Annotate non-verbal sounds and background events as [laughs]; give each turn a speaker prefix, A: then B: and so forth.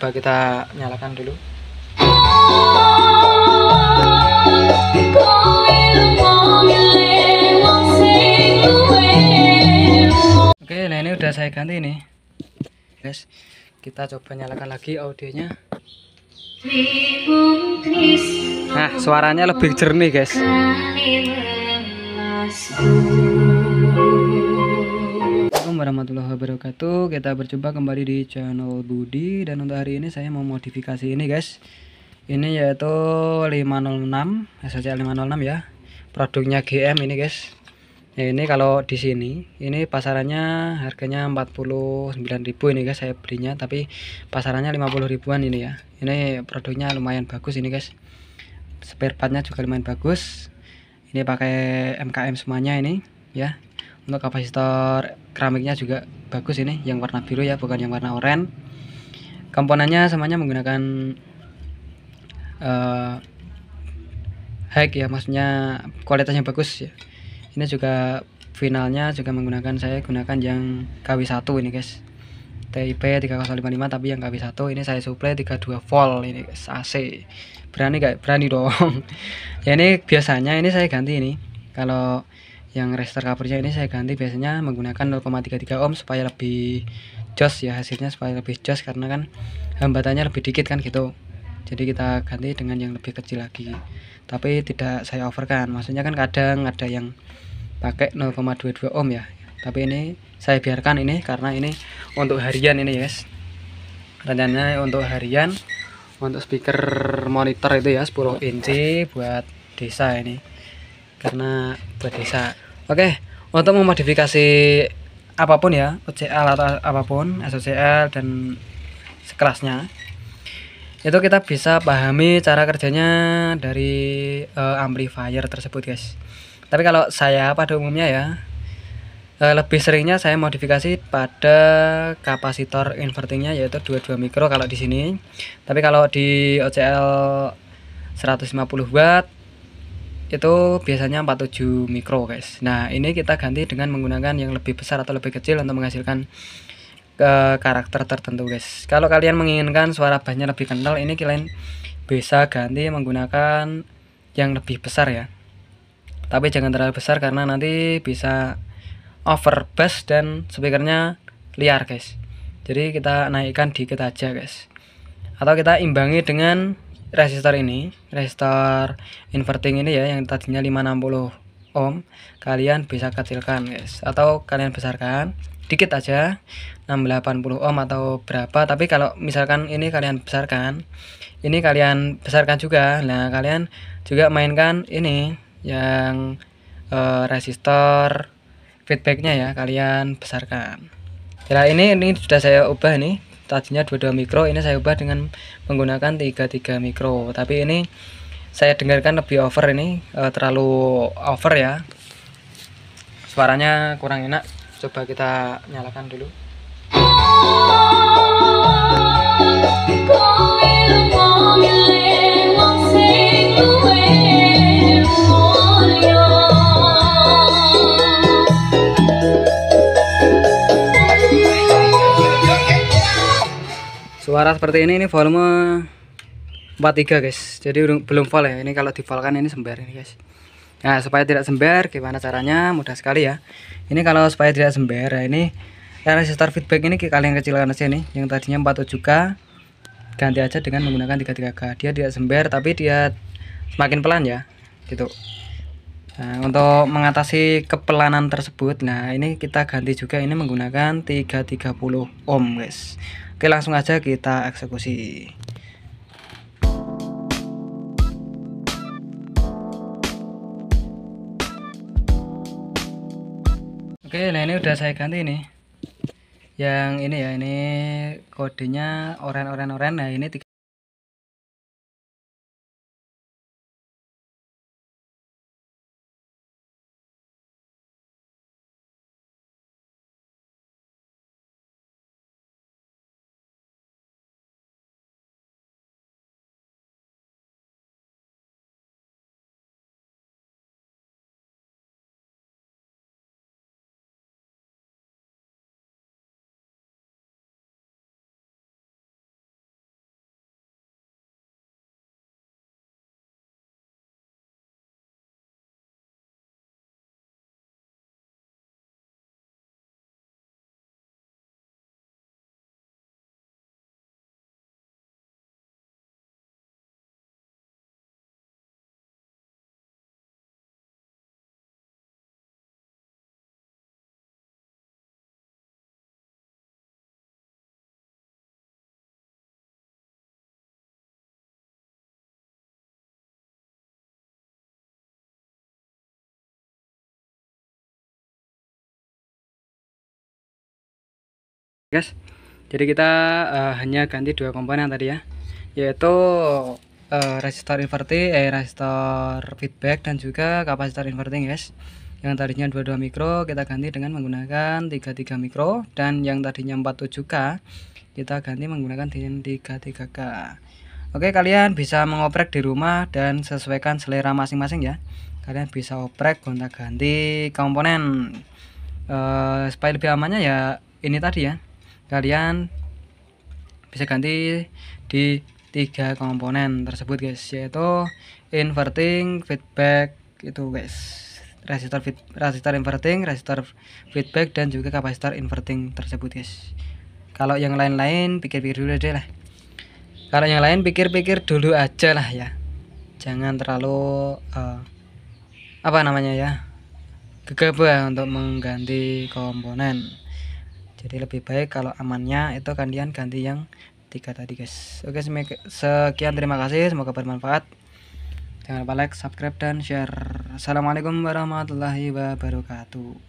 A: coba kita nyalakan dulu oke nah ini udah saya ganti nih guys kita coba nyalakan lagi audionya nah suaranya lebih jernih guys warahmatullahi wabarakatuh Kita berjumpa kembali di channel Budi Dan untuk hari ini saya mau modifikasi ini guys Ini yaitu 506 SSC 506 ya Produknya GM ini guys ya, Ini kalau di sini Ini pasarannya harganya 49.000 ini guys Saya belinya tapi pasarannya 50 ribuan ini ya Ini produknya lumayan bagus ini guys Spare partnya juga lumayan bagus Ini pakai MKM semuanya ini ya untuk kapasitor keramiknya juga bagus ini yang warna biru ya bukan yang warna oranye komponennya semuanya menggunakan uh, eh, high ya maksudnya kualitasnya bagus ya ini juga finalnya juga menggunakan saya gunakan yang KW1 ini guys TIP 3055 tapi yang KW1 ini saya supply 32 volt ini guys, AC berani gak berani dong [laughs] ya ini biasanya ini saya ganti ini kalau yang resistor covernya ini saya ganti biasanya menggunakan 0,33 ohm supaya lebih jos ya hasilnya supaya lebih jos karena kan hambatannya lebih dikit kan gitu jadi kita ganti dengan yang lebih kecil lagi tapi tidak saya overkan maksudnya kan kadang ada yang pakai 0,22 ohm ya tapi ini saya biarkan ini karena ini untuk harian ini guys rencananya untuk harian untuk speaker monitor itu ya 10 inci buat desa ini karena buat desa oke untuk memodifikasi apapun ya OCL atau apapun SOCL dan sekelasnya itu kita bisa pahami cara kerjanya dari uh, amplifier tersebut guys tapi kalau saya pada umumnya ya uh, lebih seringnya saya modifikasi pada kapasitor invertingnya yaitu 22 mikro kalau di sini tapi kalau di OCL 150 watt itu biasanya 47 mikro guys nah ini kita ganti dengan menggunakan yang lebih besar atau lebih kecil untuk menghasilkan ke karakter tertentu guys kalau kalian menginginkan suara bassnya lebih kental ini kalian bisa ganti menggunakan yang lebih besar ya tapi jangan terlalu besar karena nanti bisa over bass dan speakernya liar guys jadi kita naikkan dikit aja guys atau kita imbangi dengan resistor ini resistor inverting ini ya yang tadinya 560 ohm kalian bisa kecilkan guys atau kalian besarkan dikit aja 680 ohm atau berapa tapi kalau misalkan ini kalian besarkan ini kalian besarkan juga nah kalian juga mainkan ini yang e, resistor feedbacknya ya kalian besarkan ya ini ini sudah saya ubah nih tadinya 22 mikro ini saya ubah dengan menggunakan 33 mikro tapi ini saya dengarkan lebih over ini uh, terlalu over ya suaranya kurang enak coba kita nyalakan dulu suara seperti ini ini volume 43 guys jadi belum full ya ini kalau di kan ini sembar ini guys Nah, supaya tidak sembar, gimana caranya? Mudah sekali ya. Ini kalau supaya tidak sembar, ya nah, ini ya resistor feedback ini kalian kecilkan aja nih. Yang tadinya 47K ganti aja dengan menggunakan 33K. Dia tidak sembar, tapi dia semakin pelan ya. Gitu. Nah, untuk mengatasi kepelanan tersebut, nah ini kita ganti juga ini menggunakan 330 ohm, guys. Oke langsung aja kita eksekusi Oke nah ini udah saya ganti nih yang ini ya ini kodenya oren oren oren nah ini guys jadi kita uh, hanya ganti dua komponen tadi ya yaitu uh, resistor inverting eh resistor feedback dan juga kapasitor inverting guys yang tadinya 22 mikro kita ganti dengan menggunakan 33 mikro dan yang tadinya 47k kita ganti menggunakan dengan 33k oke kalian bisa mengoprek di rumah dan sesuaikan selera masing-masing ya kalian bisa oprek gonta ganti komponen uh, supaya lebih amannya ya ini tadi ya kalian bisa ganti di tiga komponen tersebut guys yaitu inverting feedback itu guys resistor fit resistor inverting resistor feedback dan juga kapasitor inverting tersebut guys kalau yang lain-lain pikir-pikir dulu aja lah kalau yang lain pikir-pikir dulu aja lah ya jangan terlalu uh, apa namanya ya gegabah untuk mengganti komponen jadi lebih baik kalau amannya itu kalian ganti yang tiga tadi guys oke sekian terima kasih semoga bermanfaat jangan lupa like subscribe dan share assalamualaikum warahmatullahi wabarakatuh